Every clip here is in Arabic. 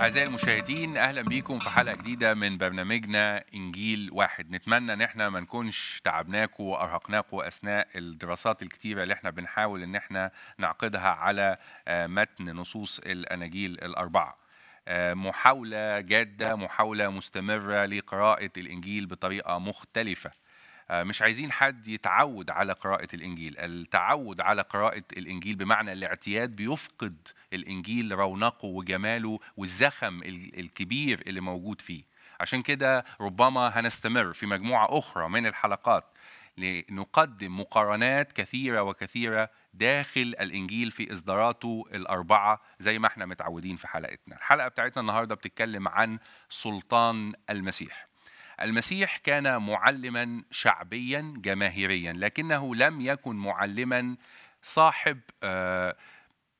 أعزائي المشاهدين أهلا بيكم في حلقة جديدة من برنامجنا إنجيل واحد نتمنى إن إحنا ما نكونش تعبناكم وأرهقناكم أثناء الدراسات الكتيرة اللي إحنا بنحاول إن إحنا نعقدها على آه، متن نصوص الأناجيل الأربعة آه، محاولة جادة محاولة مستمرة لقراءة الإنجيل بطريقة مختلفة آه، مش عايزين حد يتعود على قراءة الإنجيل التعود على قراءة الإنجيل بمعنى الاعتياد بيفقد الإنجيل رونقه وجماله والزخم الكبير اللي موجود فيه عشان كده ربما هنستمر في مجموعة أخرى من الحلقات لنقدم مقارنات كثيرة وكثيرة داخل الإنجيل في إصداراته الأربعة زي ما احنا متعودين في حلقتنا الحلقة بتاعتنا النهاردة بتتكلم عن سلطان المسيح المسيح كان معلما شعبيا جماهيريا لكنه لم يكن معلما صاحب آه،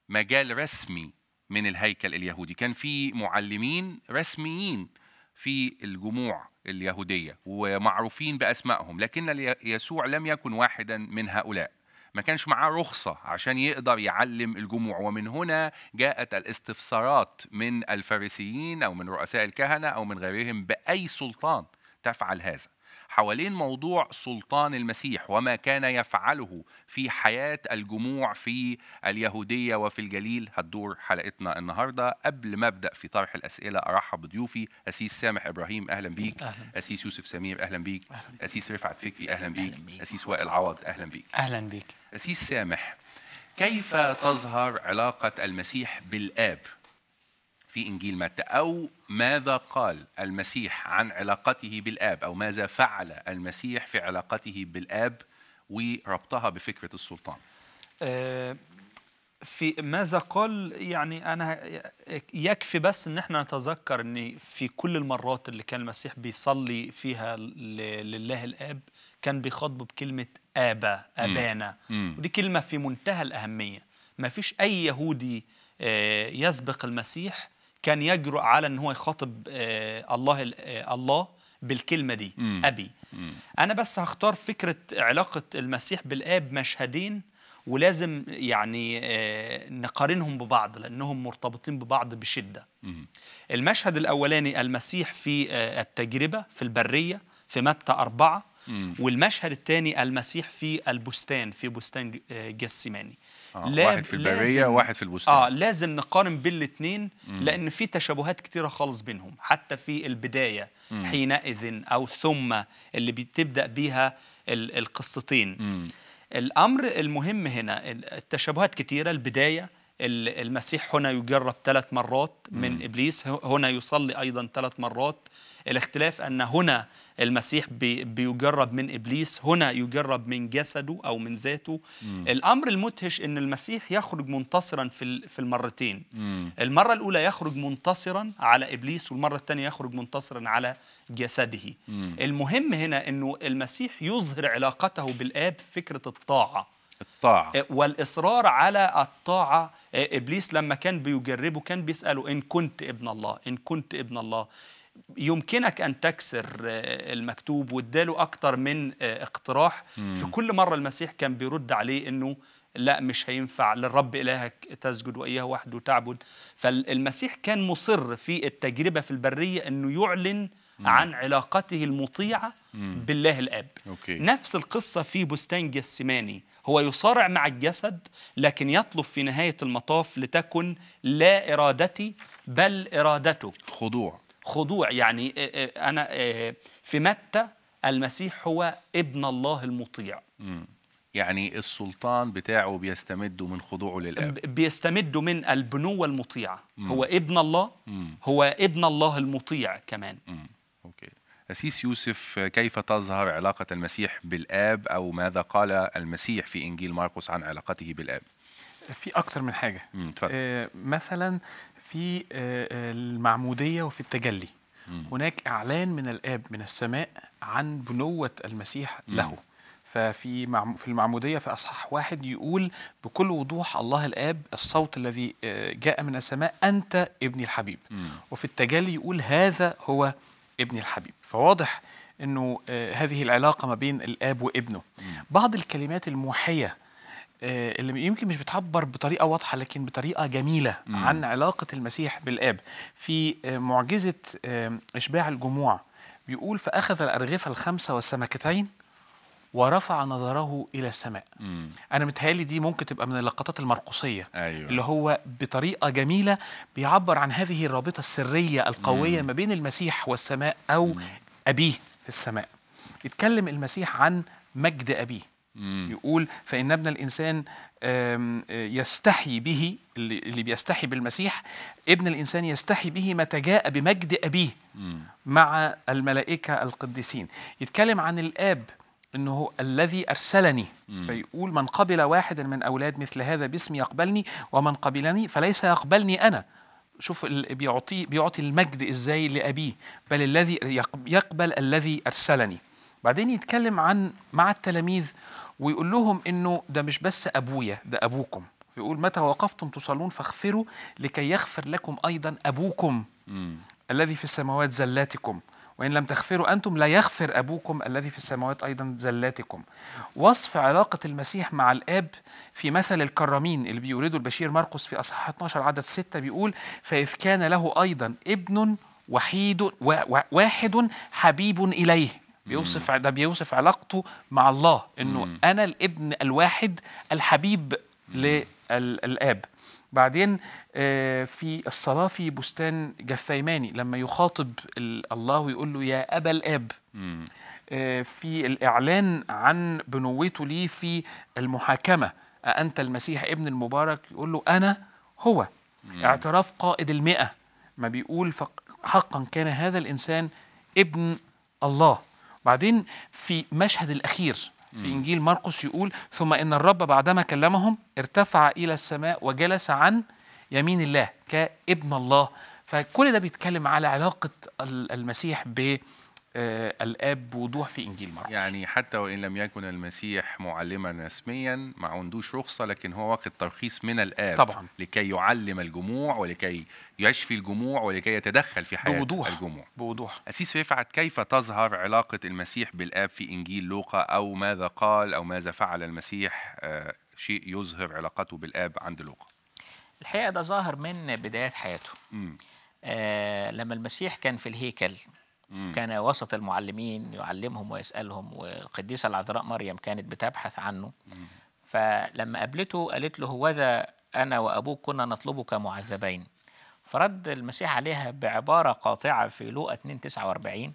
مجال رسمي من الهيكل اليهودي كان في معلمين رسميين في الجموع اليهودية ومعروفين بأسمائهم لكن يسوع لم يكن واحدا من هؤلاء ما كانش معاه رخصة عشان يقدر يعلم الجموع ومن هنا جاءت الاستفسارات من الفارسيين أو من رؤساء الكهنة أو من غيرهم بأي سلطان تفعل هذا حوالين موضوع سلطان المسيح وما كان يفعله في حياة الجموع في اليهودية وفي الجليل هتدور حلقتنا النهاردة قبل ما أبدأ في طرح الأسئلة أرحب بضيوفي أسيس سامح إبراهيم أهلا بيك أهلا. أسيس يوسف سمير أهلا بيك أهلا. أسيس رفعت فكري أهلا بيك. أهلا بيك أسيس وائل عوض أهلا بيك أهلا بيك أسيس سامح كيف تظهر علاقة المسيح بالآب في إنجيل متى أو ماذا قال المسيح عن علاقته بالآب أو ماذا فعل المسيح في علاقته بالآب وربطها بفكرة السلطان آه، في ماذا قال يعني أنا يكفي بس إن احنا نتذكر إن في كل المرات اللي كان المسيح بيصلي فيها لله الآب كان بيخاطبه بكلمة آبا أبانا ودي كلمة في منتهى الأهمية ما فيش أي يهودي آه، يسبق المسيح كان يجرؤ على ان هو يخاطب آه، الله آه، الله بالكلمه دي مم. ابي مم. انا بس هختار فكره علاقه المسيح بالاب مشهدين ولازم يعني آه، نقارنهم ببعض لانهم مرتبطين ببعض بشده مم. المشهد الاولاني المسيح في التجربه في البريه في متى أربعة والمشهد الثاني المسيح في البستان في بستان آه، جسيماني آه واحد في البريه واحد في البستان اه لازم نقارن بين الاثنين لان في تشابهات كثيره خالص بينهم حتى في البدايه مم. حينئذ او ثم اللي بتبدا بيها القصتين مم. الامر المهم هنا التشابهات كثيره البدايه المسيح هنا يجرب ثلاث مرات من مم. ابليس هنا يصلي ايضا ثلاث مرات الاختلاف ان هنا المسيح بي بيجرب من ابليس هنا يجرب من جسده او من ذاته مم. الامر المدهش ان المسيح يخرج منتصرا في في المرتين مم. المره الاولى يخرج منتصرا على ابليس والمره الثانيه يخرج منتصرا على جسده مم. المهم هنا انه المسيح يظهر علاقته بالاب فكره الطاعه الطاعة إيه، والإصرار على الطاعة إيه، إبليس لما كان بيجربه كان بيسأله إن كنت ابن الله إن كنت ابن الله يمكنك ان تكسر آه، المكتوب واداله اكتر من آه، اقتراح مم. في كل مره المسيح كان بيرد عليه انه لا مش هينفع للرب الهك تسجد واياه وحده تعبد فالمسيح كان مصر في التجربه في البريه انه يعلن مم. عن علاقته المطيعه مم. بالله الاب أوكي. نفس القصه في بستان جسماني هو يصارع مع الجسد لكن يطلب في نهايه المطاف لتكن لا ارادتي بل ارادتك خضوع خضوع يعني آه، آه، انا آه، في متى المسيح هو ابن الله المطيع يعني السلطان بتاعه بيستمد من خضوعه للاب بيستمد من البنوه المطيعه مم. هو ابن الله مم. هو ابن الله المطيع كمان مم. اوكي أسيس يوسف كيف تظهر علاقة المسيح بالآب أو ماذا قال المسيح في إنجيل ماركوس عن علاقته بالآب؟ في أكتر من حاجة مم. آه مثلا في آه، آه، المعمودية وفي التجلي مم. هناك إعلان من الآب من السماء عن بنوة المسيح مم. له ففي في المعمودية في أصحاح واحد يقول بكل وضوح الله الآب الصوت الذي آه، جاء من السماء أنت ابني الحبيب مم. وفي التجلي يقول هذا هو ابني الحبيب فواضح أنه هذه العلاقة ما بين الآب وابنه مم. بعض الكلمات الموحية آه، اللي يمكن مش بتعبر بطريقه واضحه لكن بطريقه جميله مم. عن علاقه المسيح بالاب في آه، معجزه آه، اشباع الجموع بيقول فاخذ الارغفه الخمسه والسمكتين ورفع نظره الى السماء مم. انا متهيالي دي ممكن تبقى من اللقطات المرقصيه أيوة. اللي هو بطريقه جميله بيعبر عن هذه الرابطه السريه القويه مم. ما بين المسيح والسماء او مم. ابيه في السماء اتكلم المسيح عن مجد ابيه يقول فإن ابن الإنسان آه، يستحي به اللي بيستحي بالمسيح ابن الإنسان يستحي به متى جاء بمجد أبيه مع الملائكة القديسين يتكلم عن الآب انه الذي ارسلني مم. فيقول من قبل واحدا من اولاد مثل هذا باسمي يقبلني ومن قبلني فليس يقبلني انا شوف بيعطي بيعطي المجد ازاي لابيه بل الذي يقبل الذي ارسلني بعدين يتكلم عن مع التلاميذ ويقول لهم انه ده مش بس ابويا ده ابوكم فيقول متى وقفتم تصلون فاغفروا لكي يغفر لكم ايضا ابوكم م. الذي في السماوات زلاتكم وإن لم تغفروا أنتم لا يغفر أبوكم الذي في السماوات أيضا زلاتكم وصف علاقة المسيح مع الآب في مثل الكرامين اللي بيورده البشير مرقس في أصحاح 12 عدد 6 بيقول فإذ كان له أيضا ابن وحيد واحد حبيب إليه بيوصف ده بيوصف علاقته مع الله انه مم. انا الابن الواحد الحبيب للاب بعدين آه، في الصلاة في بستان جثيماني لما يخاطب الله ويقول له يا أبا الآب مم. آه، في الإعلان عن بنوته ليه في المحاكمة أأنت المسيح ابن المبارك يقول له أنا هو مم. اعتراف قائد المئة ما بيقول حقا كان هذا الإنسان ابن الله بعدين في مشهد الأخير في إنجيل مرقس يقول ثم إن الرب بعدما كلمهم ارتفع إلى السماء وجلس عن يمين الله كابن الله فكل ده بيتكلم على علاقة المسيح ب آه، الاب بوضوح في انجيل مرقس يعني حتى وان لم يكن المسيح معلما رسميا ما عندوش رخصه لكن هو واخد ترخيص من الاب طبعا لكي يعلم الجموع ولكي يشفي الجموع ولكي يتدخل في حياه بوضوح الجموع بوضوح اسيس رفعت كيف تظهر علاقه المسيح بالاب في انجيل لوقا او ماذا قال او ماذا فعل المسيح آه، شيء يظهر علاقته بالاب عند لوقا الحقيقه ده ظاهر من بدايات حياته آه لما المسيح كان في الهيكل مم. كان وسط المعلمين يعلمهم ويسألهم والقديسة العذراء مريم كانت بتبحث عنه مم. فلما قابلته قالت له هوذا أنا وأبوك كنا نطلبك معذبين فرد المسيح عليها بعبارة قاطعة في لوقا 2 49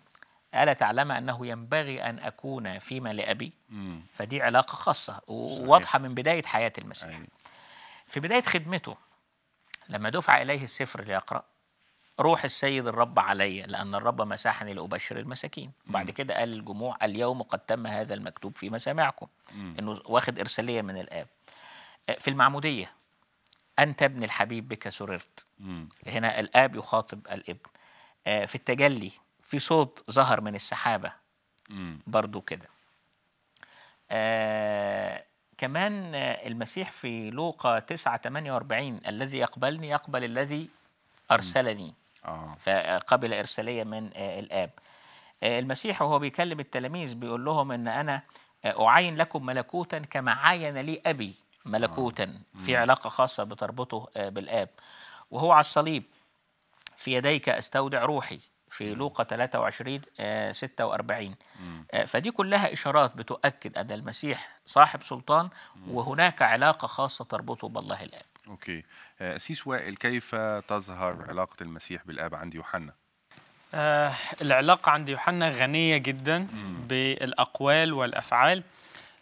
ألا تعلم أنه ينبغي أن أكون فيما لأبي مم. فدي علاقة خاصة وواضحة من بداية حياة المسيح في بداية خدمته لما دفع إليه السفر ليقرأ روح السيد الرب علي لأن الرب مسحني لأبشر المساكين بعد كده قال الجموع اليوم قد تم هذا المكتوب في مسامعكم إنه واخد إرسالية من الآب آه، في المعمودية أنت ابن الحبيب بك سررت هنا الآب يخاطب الابن آه، في التجلي في صوت ظهر من السحابة برضو كده آه كمان آه، المسيح في لوقا 9 48 الذي يقبلني يقبل الذي أرسلني آه. فقبل إرسالية من آه، الآب آه، المسيح وهو بيكلم التلاميذ بيقول لهم إن أنا أعين لكم ملكوتا كما عين لي أبي ملكوتا في علاقة خاصة بتربطه بالآب وهو على الصليب في يديك أستودع روحي في لوقا 23 46 فدي كلها إشارات بتؤكد أن المسيح صاحب سلطان وهناك علاقة خاصة تربطه بالله الآب أوكي أسيس آه، وائل كيف تظهر علاقة المسيح بالآب عند يوحنا؟ آه العلاقة عند يوحنا غنية جدا مم. بالأقوال والأفعال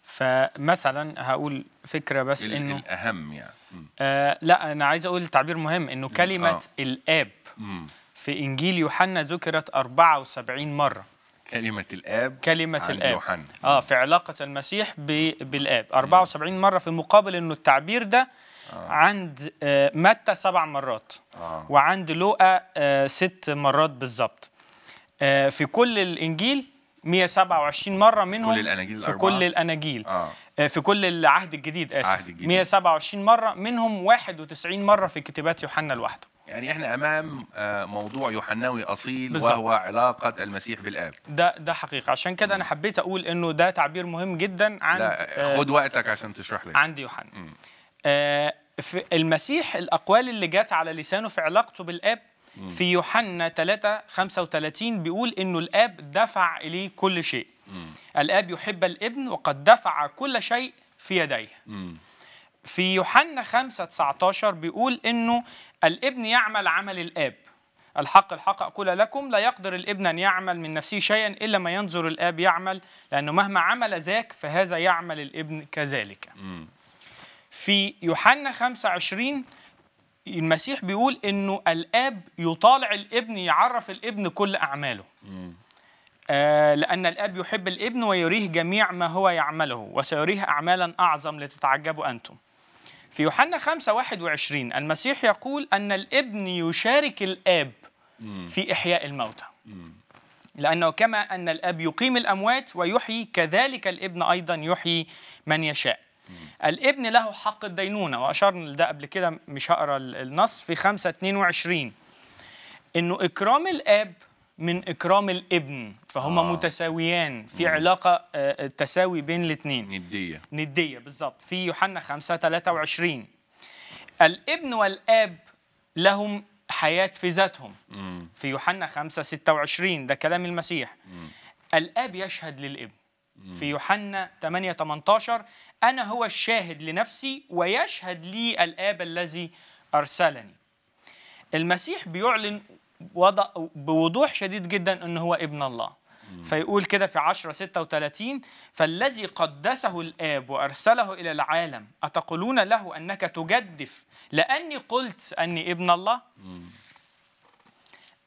فمثلا هقول فكرة بس إنه الأهم يعني آه لا أنا عايز أقول تعبير مهم إنه كلمة آه. الآب مم. في إنجيل يوحنا ذكرت 74 مرة كلمة الآب كلمة عند الآب يوحنا. آه في علاقة المسيح بالآب 74 مرة في مقابل إنه التعبير ده آه. عند آه، متى سبع مرات آه. وعند لوقا آه، ست مرات بالظبط في كل الانجيل 127 مره منهم كل الاناجيل في كل الاناجيل آه. في كل العهد الجديد اسف 127 مره منهم 91 مره في كتابات يوحنا لوحده يعني احنا امام موضوع يوحناوي اصيل بالزبط. وهو علاقه المسيح بالاب ده ده حقيقه عشان كده انا حبيت اقول انه ده تعبير مهم جدا عند خد وقتك عشان تشرح لي عند يوحنا آه في المسيح الأقوال اللي جت على لسانه في علاقته بالآب في يوحنا 3 35 بيقول انه الاب دفع اليه كل شيء مم. الاب يحب الابن وقد دفع كل شيء في يديه مم. في يوحنا 5 19 بيقول انه الابن يعمل عمل الاب الحق الحق أقول لكم لا يقدر الابن أن يعمل من نفسه شيئا إلا ما ينظر الآب يعمل لأنه مهما عمل ذاك فهذا يعمل الابن كذلك مم. في يوحنا 25 المسيح بيقول انه الاب يطالع الابن يعرف الابن كل اعماله آه لأن الأب يحب الابن ويريه جميع ما هو يعمله وسيريه أعمالا أعظم لتتعجبوا أنتم في يوحنا 5 21 المسيح يقول أن الابن يشارك الآب في إحياء الموتى لأنه كما أن الأب يقيم الأموات ويحيي كذلك الابن أيضا يحيي من يشاء الابن له حق الدينونة وأشرنا لده قبل كده مش هقرا النص في 5 22 إنه إكرام الآب من إكرام الابن فهما آه. متساويان في مم. علاقة آه، آه، تساوي بين الاثنين ندية ندية بالظبط في يوحنا 5 23 الابن والآب لهم حياة في ذاتهم مم. في يوحنا 5 26 ده كلام المسيح مم. الآب يشهد للابن في يوحنا 8 18 أنا هو الشاهد لنفسي ويشهد لي الآب الذي أرسلني المسيح بيعلن وضع بوضوح شديد جدا ان هو ابن الله فيقول كده في 10 36 فالذي قدسه الآب وأرسله إلى العالم أتقولون له أنك تجدف لأني قلت أني ابن الله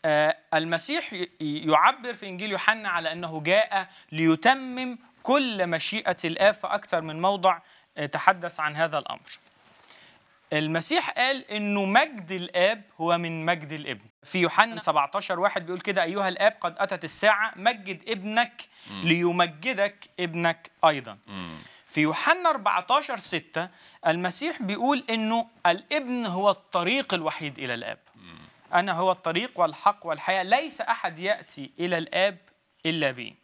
آه، المسيح يعبر في انجيل يوحنا على انه جاء ليتمم كل مشيئه الاب في اكثر من موضع آه، تحدث عن هذا الامر المسيح قال انه مجد الاب هو من مجد الابن في يوحنا 17 واحد بيقول كده ايها الاب قد اتت الساعه مجد ابنك ليمجدك ابنك ايضا في يوحنا 14 6 المسيح بيقول انه الابن هو الطريق الوحيد الى الاب أنا هو الطريق والحق والحياة ليس أحد يأتي إلى الآب إلا بي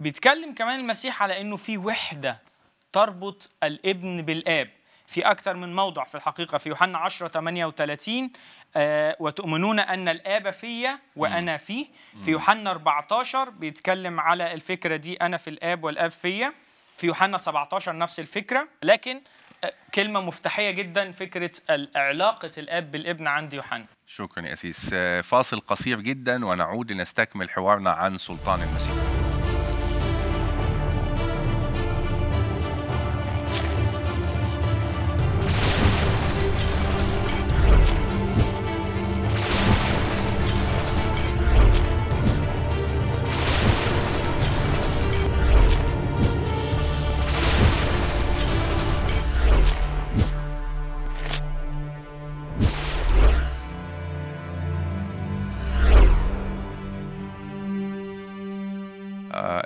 بيتكلم كمان المسيح على أنه في وحدة تربط الابن بالآب في أكثر من موضع في الحقيقة في يوحنا 10 38 آه وتؤمنون أن الآب فيا وأنا فيه في يوحنا 14 بيتكلم على الفكرة دي أنا في الآب والآب فيا في يوحنا 17 نفس الفكرة لكن كلمة مفتاحية جدا فكرة علاقة الأب بالابن عند يوحنا شكرا يا أسيس آه، فاصل قصير جدا ونعود لنستكمل حوارنا عن سلطان المسيح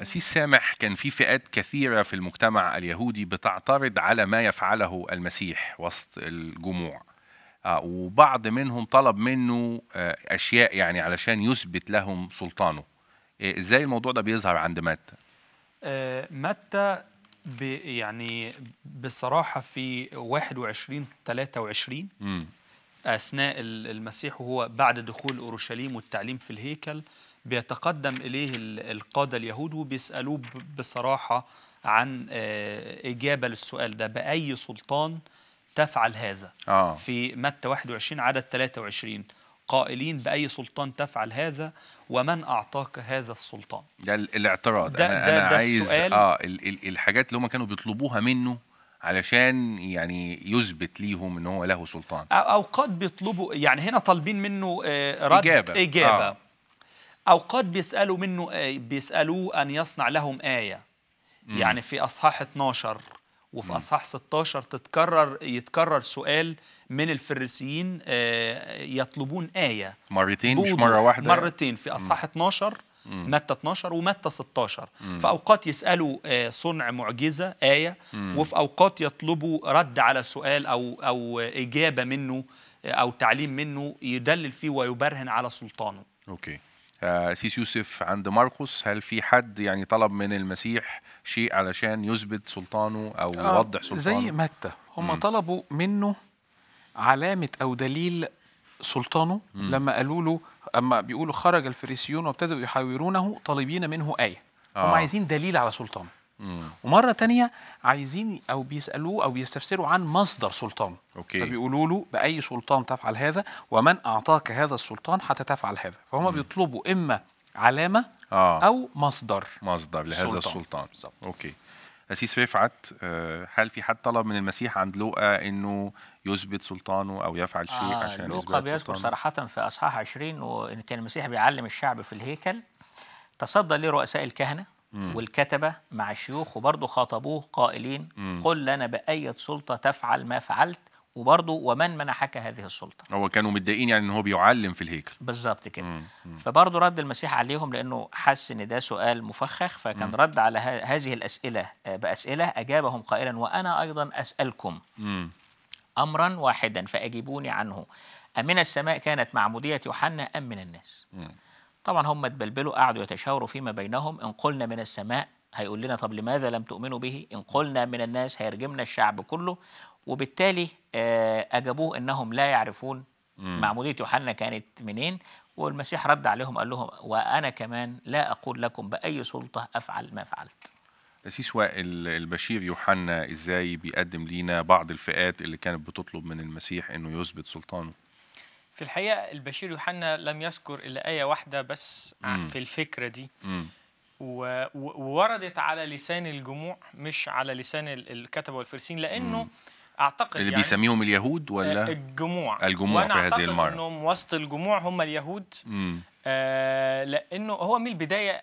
القسيس سامح كان في فئات كثيرة في المجتمع اليهودي بتعترض على ما يفعله المسيح وسط الجموع آه، وبعض منهم طلب منه آه، أشياء يعني علشان يثبت لهم سلطانه إيه، إزاي الموضوع ده بيظهر عند متى؟ آه، متى يعني بصراحة في 21 23 م. أثناء المسيح وهو بعد دخول أورشليم والتعليم في الهيكل بيتقدم إليه القادة اليهود وبيسألوه بصراحة عن آه، إجابة للسؤال ده بأي سلطان تفعل هذا آه. في متى 21 عدد 23 قائلين بأي سلطان تفعل هذا ومن أعطاك هذا السلطان ده الاعتراض ده أنا, ده أنا ده عايز السؤال آه الحاجات اللي هم كانوا بيطلبوها منه علشان يعني يثبت ليهم ان هو له سلطان او اوقات بيطلبوا يعني هنا طالبين منه آه، رد اجابه, إجابة. آه. أوقات بيسألوا منه آية بيسألوه أن يصنع لهم آية مم. يعني في أصحاح 12 وفي مم. أصحاح 16 تتكرر يتكرر سؤال من الفريسيين آه، يطلبون آية مرتين مش مرة واحدة مرتين في أصحاح 12 متى 12 ومتى 16 مم. في أوقات يسألوا آه، صنع معجزة آية مم. وفي أوقات يطلبوا رد على سؤال أو, أو إجابة منه آه، أو تعليم منه يدلل فيه ويبرهن على سلطانه أوكي آه، سيس يوسف عند ماركوس هل في حد يعني طلب من المسيح شيء علشان يثبت سلطانه او آه يوضح سلطانه زي متى هم طلبوا منه علامه او دليل سلطانه مم. لما قالوا له اما بيقولوا خرج الفريسيون وابتدوا يحاورونه طالبين منه ايه آه. هم عايزين دليل على سلطانه ومره تانية عايزين او بيسالوه او بيستفسروا عن مصدر سلطانه اوكي فبيقولوا له باي سلطان تفعل هذا ومن اعطاك هذا السلطان حتى تفعل هذا فهم بيطلبوا اما علامه آه. او مصدر مصدر لهذا السلطان, السلطان. بالظبط اوكي أسيس رفعت آه، هل في حد طلب من المسيح عند لوقا أنه يثبت سلطانه أو يفعل شيء آه عشان يثبت لوقا بيذكر صراحة في أصحاح 20 وأن كان المسيح بيعلم الشعب في الهيكل تصدى لرؤساء الكهنة والكتبة مع الشيوخ وبرضه خاطبوه قائلين مم. قل لنا بأية سلطة تفعل ما فعلت وبرضه ومن منحك هذه السلطة هو كانوا متضايقين يعني ان هو بيعلم في الهيكل بالظبط كده فبرضه رد المسيح عليهم لانه حس ان ده سؤال مفخخ فكان مم. رد على هذه الاسئله آه، باسئله اجابهم قائلا وانا ايضا اسالكم مم. امرا واحدا فاجيبوني عنه امن السماء كانت معمودية يوحنا ام من الناس مم. طبعا هم اتبلبلوا قعدوا يتشاوروا فيما بينهم إن قلنا من السماء هيقول لنا طب لماذا لم تؤمنوا به إن قلنا من الناس هيرجمنا الشعب كله وبالتالي آه، أجابوه أنهم لا يعرفون معمودية يوحنا كانت منين والمسيح رد عليهم قال لهم وأنا كمان لا أقول لكم بأي سلطة أفعل ما فعلت أسيس وائل البشير يوحنا إزاي بيقدم لينا بعض الفئات اللي كانت بتطلب من المسيح أنه يثبت سلطانه في الحقيقه البشير يوحنا لم يذكر الا ايه واحده بس مم. في الفكره دي مم. ووردت على لسان الجموع مش على لسان الكتبه والفرسين لانه مم. اعتقد اللي يعني بيسميهم اليهود ولا آه، الجموع الجموع وأنا في هذه المره انهم وسط الجموع هم اليهود آه لانه هو من البدايه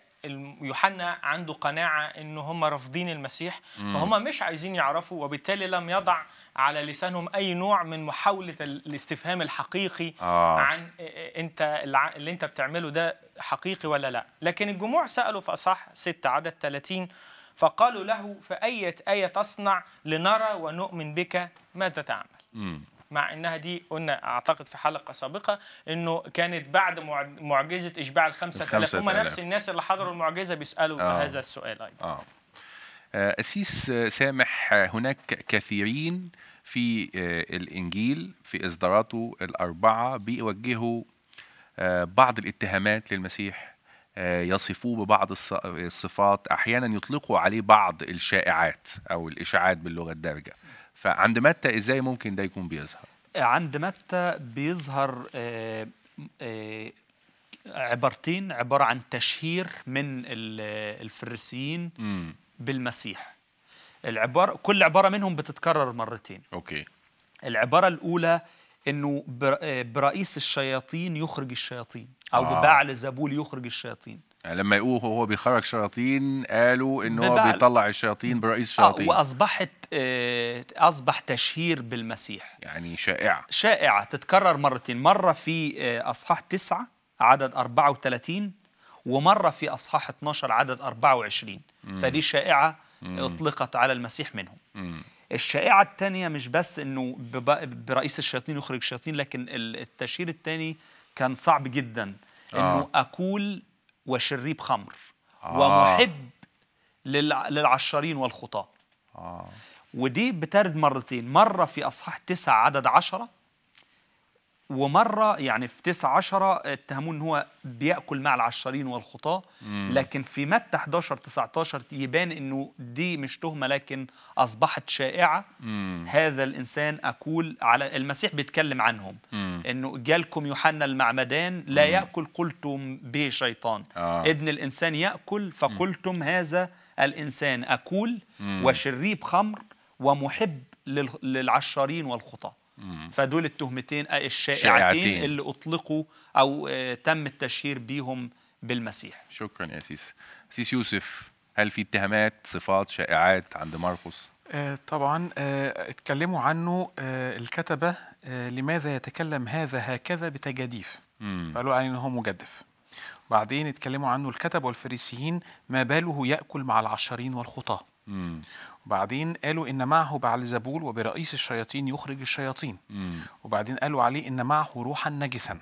يوحنا عنده قناعه ان هم رافضين المسيح فهم مش عايزين يعرفوا وبالتالي لم يضع على لسانهم اي نوع من محاوله الاستفهام الحقيقي آه. عن آه، انت اللي انت بتعمله ده حقيقي ولا لا لكن الجموع سالوا في اصح 6 عدد 30 فقالوا له فأية آية تصنع لنرى ونؤمن بك ماذا تعمل مم. مع انها دي قلنا اعتقد في حلقه سابقه انه كانت بعد معجزه اشباع ال 5000 هم نفس الناس اللي حضروا المعجزه بيسالوا آه. هذا السؤال ايضا آه. آه، أسيس آه، سامح آه، هناك كثيرين في الإنجيل في إصداراته الأربعة بيوجهوا بعض الاتهامات للمسيح يصفوه ببعض الصفات أحيانا يطلقوا عليه بعض الشائعات أو الإشاعات باللغة الدارجة فعند متى ازاي ممكن ده يكون بيظهر عند متى بيظهر آه، آه، عبارتين عباره عن تشهير من الفريسيين بالمسيح العبارة كل عبارة منهم بتتكرر مرتين أوكي العبارة الأولى أنه آه، برئيس الشياطين يخرج الشياطين أو آه. ببعل زبول يخرج الشياطين يعني لما يقولوا هو بيخرج شياطين قالوا ان هو بيطلع الشياطين برئيس الشياطين آه واصبحت آه، اصبح تشهير بالمسيح يعني شائعه شائعه تتكرر مرتين مره في آه، اصحاح 9 عدد 34 ومره في اصحاح 12 عدد 24 مم. فدي شائعه مم. اطلقت على المسيح منهم مم. الشائعة الثانية مش بس انه برئيس الشياطين يخرج الشياطين لكن التشهير الثاني كان صعب جدا انه آه. اقول وشريب خمر آه. ومحب للعشارين والخطاة آه. ودي بترد مرتين مرة في أصحاح تسعة عدد عشرة ومرة يعني في 9 10 اتهموه ان هو بياكل مع العشارين والخطاة لكن في متى 11 19 يبان انه دي مش تهمة لكن اصبحت شائعة هذا الانسان اقول على المسيح بيتكلم عنهم انه جالكم يوحنا المعمدان لا ياكل قلتم به شيطان ابن آه. الانسان ياكل فقلتم هذا الانسان اكول وشريب خمر ومحب للعشارين والخطاه فدول التهمتين الشائعتين اللي اطلقوا او آه، تم التشهير بيهم بالمسيح شكرا يا سيس سيس يوسف هل في اتهامات صفات شائعات عند ماركوس آه، طبعا آه، اتكلموا عنه الكتبه لماذا يتكلم هذا هكذا بتجاديف قالوا عليه يعني ان هو مجدف بعدين اتكلموا عنه الكتب والفريسيين ما باله ياكل مع العشرين والخطاه وبعدين قالوا إن معه بعلزبول وبرئيس الشياطين يخرج الشياطين مم. وبعدين قالوا عليه إن معه روحا نجسا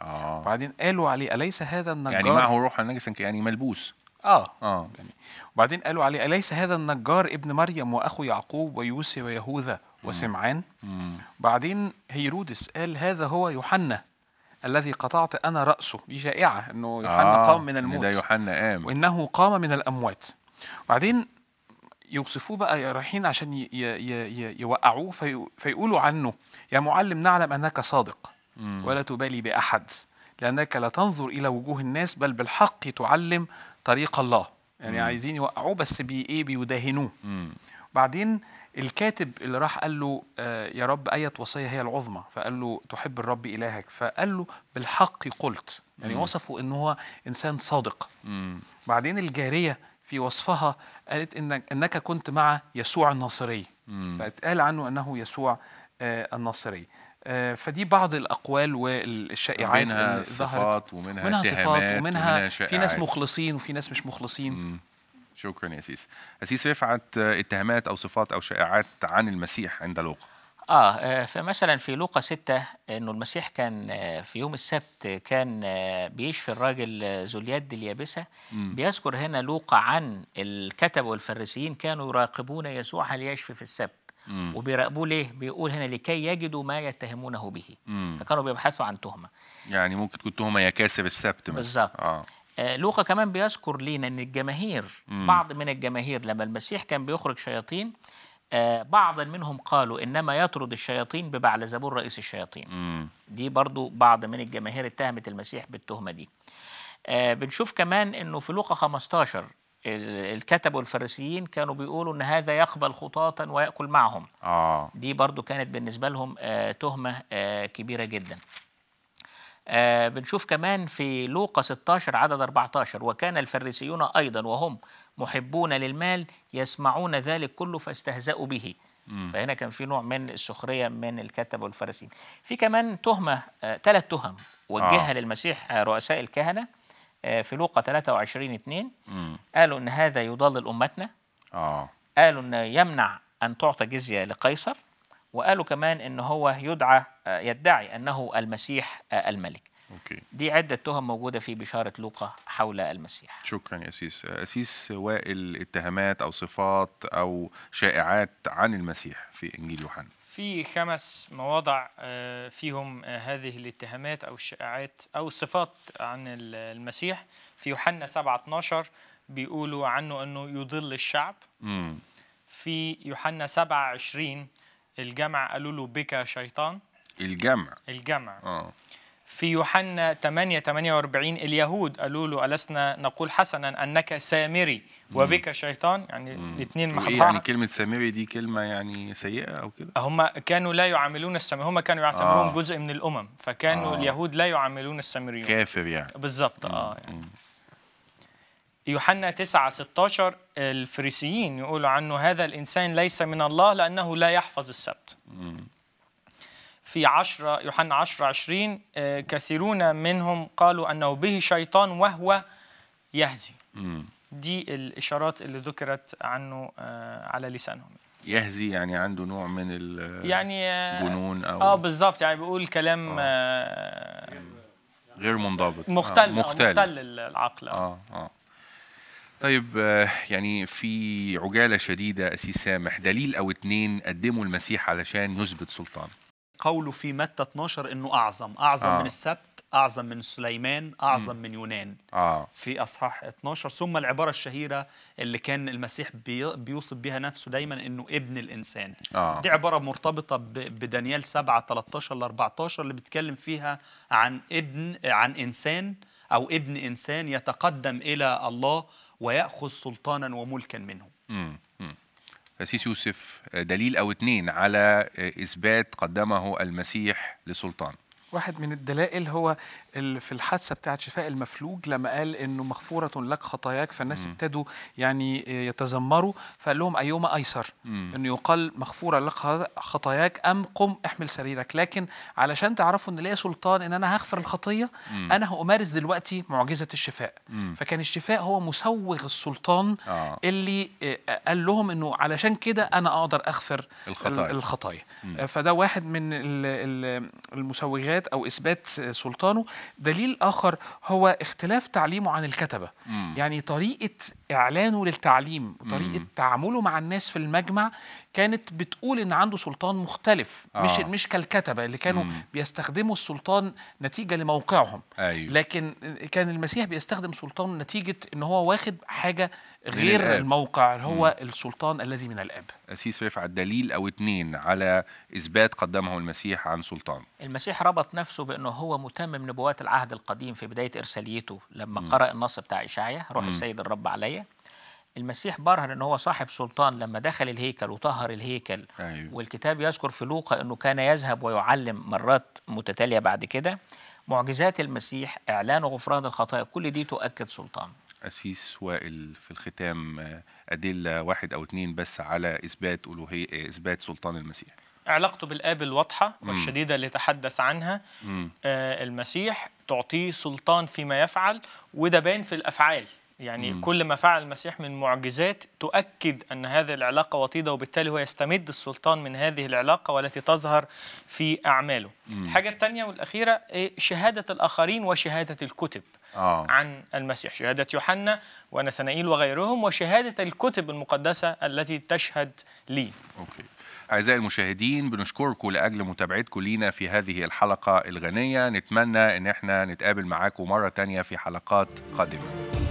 آه. وبعدين قالوا عليه أليس هذا النجار يعني معه روحا نجسا يعني ملبوس آه. آه. يعني وبعدين قالوا عليه أليس هذا النجار ابن مريم وأخو يعقوب ويوسف ويهوذا وسمعان وبعدين بعدين هيرودس قال هذا هو يوحنا الذي قطعت انا راسه دي شائعه انه يوحنا آه قام من الموت ده يوحنا قام وانه قام من الاموات بعدين يوصفوه بقى رايحين عشان يوقعوه فيقولوا عنه يا معلم نعلم انك صادق ولا تبالي باحد لانك لا تنظر الى وجوه الناس بل بالحق تعلم طريق الله يعني مم. عايزين يوقعوه بس بي ايه بيداهنوه بعدين الكاتب اللي راح قال له آه، يا رب ايه وصيه هي العظمى فقال له تحب الرب الهك فقال له بالحق قلت يعني مم. وصفه ان هو انسان صادق مم. بعدين الجاريه في وصفها قالت إنك, إنك كنت مع يسوع الناصري فاتقال عنه أنه يسوع آه، الناصري آه، فدي بعض الاقوال والشائعات ومنها صفات ومنها منها صفات ومنها في ناس مخلصين وفي ناس مش مخلصين مم. شكرا يا سيس أسيس رفعت آه، اتهامات أو صفات أو شائعات عن المسيح عند لوقا آه،, اه فمثلا في لوقا 6 انه المسيح كان آه، في يوم السبت كان آه، بيشفي الراجل ذو اليد اليابسه بيذكر هنا لوقا عن الكتب والفريسيين كانوا يراقبون يسوع هل يشفي في السبت وبيراقبوه ليه؟ بيقول هنا لكي يجدوا ما يتهمونه به مم. فكانوا بيبحثوا عن تهمه يعني ممكن تكون تهمه يا كاسب السبت مثلا بالظبط آه. لوقا كمان بيذكر لينا ان الجماهير مم. بعض من الجماهير لما المسيح كان بيخرج شياطين آه، بعضا منهم قالوا انما يطرد الشياطين ببعل زبور رئيس الشياطين مم. دي برضو بعض من الجماهير اتهمت المسيح بالتهمه دي آه، بنشوف كمان انه في لوقا 15 الكتب والفريسيين كانوا بيقولوا ان هذا يقبل خطاة وياكل معهم آه. دي برضو كانت بالنسبه لهم آه، تهمه كبيره جدا بنشوف كمان في لوقا 16 عدد 14 وكان الفريسيون ايضا وهم محبون للمال يسمعون ذلك كله فاستهزأوا به مم. فهنا كان في نوع من السخرية من الكتب والفرسين في كمان تهمة ثلاث آه، تهم وجهها آه. للمسيح آه، رؤساء الكهنة آه، في لوقا 23 2 قالوا أن هذا يضلل أمتنا آه. قالوا أن يمنع أن تعطى جزية لقيصر وقالوا كمان أن هو يدعى آه، يدعي أنه المسيح الملك أوكي. دي عدة تهم موجودة في بشارة لوقا حول المسيح شكرا يا أسيس أسيس وائل اتهامات أو صفات أو شائعات عن المسيح في إنجيل يوحنا في خمس مواضع آه، فيهم آه، هذه الاتهامات أو الشائعات أو الصفات عن المسيح في يوحنا 7 12 بيقولوا عنه أنه يضل الشعب مم. في يوحنا 7 20 الجمع قالوا له بك شيطان الجمع الجمع آه. في يوحنا 8 48 اليهود قالوا له ألسنا نقول حسنا أنك سامري وبك شيطان يعني الاثنين إيه، مع بعض يعني كلمة سامري دي كلمة يعني سيئة أو كده هم كانوا لا يعاملون السامري هم كانوا يعتبرون آه. جزء من الأمم فكانوا آه. اليهود لا يعاملون السامريون كافر يعني بالظبط آه يعني. مم. يوحنا 9 16 الفريسيين يقولوا عنه هذا الإنسان ليس من الله لأنه لا يحفظ السبت مم. في عشرة يوحنا عشرة عشرين آه، كثيرون منهم قالوا أنه به شيطان وهو يهزي دي الإشارات اللي ذكرت عنه آه، على لسانهم يهزي يعني عنده نوع من يعني الجنون آه، او اه بالظبط يعني بيقول كلام آه غير منضبط مختل آه مختل, مختل العقل اه اه طيب يعني في عجاله شديده أسي سامح دليل او اتنين قدموا المسيح علشان يثبت سلطانه قوله في متى 12 انه اعظم اعظم آه. من السبت اعظم من سليمان اعظم مم. من يونان آه. في اصحاح 12 ثم العباره الشهيره اللي كان المسيح بي بيوصف بها نفسه دايما انه ابن الانسان آه. دي عباره مرتبطه بدانيال 7 13 ل 14 اللي بيتكلم فيها عن ابن عن انسان او ابن انسان يتقدم الى الله وياخذ سلطانا وملكا منه م. قسيس يوسف آه، دليل او اتنين على آه، اثبات قدمه المسيح لسلطان واحد من الدلائل هو في الحادثه بتاعه شفاء المفلوج لما قال انه مغفوره لك خطاياك فالناس ابتدوا يعني آه، يتذمروا فقال لهم ايهما ايسر انه يقال مغفوره لك خطاياك ام قم احمل سريرك لكن علشان تعرفوا ان ليا سلطان ان انا هغفر الخطيه انا هامارس دلوقتي معجزه الشفاء فكان الشفاء هو مسوغ السلطان آه. اللي آه، قال لهم انه علشان كده انا اقدر اغفر الخطايا, الخطايا. آه، فده واحد من المسوغات اثبات او اثبات سلطانه دليل اخر هو اختلاف تعليمه عن الكتبه مم. يعني طريقه اعلانه للتعليم وطريقه تعامله مع الناس في المجمع كانت بتقول ان عنده سلطان مختلف آه. مش مش كالكتبه اللي كانوا مم. بيستخدموا السلطان نتيجه لموقعهم أيوه. لكن كان المسيح بيستخدم سلطانه نتيجه ان هو واخد حاجه غير الموقع هو مم. السلطان الذي من الاب اسيس رفعت دليل او اتنين على اثبات قدمه المسيح عن سلطان المسيح ربط نفسه بانه هو متمم نبوات العهد القديم في بدايه ارساليته لما مم. قرا النص بتاع اشعيا روح السيد الرب علي الآية المسيح برهن ان هو صاحب سلطان لما دخل الهيكل وطهر الهيكل أيوه. والكتاب يذكر في لوقا انه كان يذهب ويعلم مرات متتاليه بعد كده معجزات المسيح اعلان غفران الخطايا كل دي تؤكد سلطان أسيس وائل في الختام آه، أدلة واحد أو اثنين بس على إثبات ألوهية آه، إثبات سلطان المسيح علاقته بالآب الواضحة والشديدة اللي تحدث عنها آه المسيح تعطيه سلطان فيما يفعل وده باين في الأفعال يعني مم. كل ما فعل المسيح من معجزات تؤكد أن هذه العلاقة وطيدة وبالتالي هو يستمد السلطان من هذه العلاقة والتي تظهر في أعماله مم. الحاجة الثانية والأخيرة إيه، شهادة الآخرين وشهادة الكتب آه. عن المسيح شهادة يوحنا ونثنائيل وغيرهم وشهادة الكتب المقدسة التي تشهد لي أوكي. أعزائي المشاهدين بنشكركم لأجل متابعتكم لينا في هذه الحلقة الغنية نتمنى أن احنا نتقابل معاكم مرة تانية في حلقات قادمة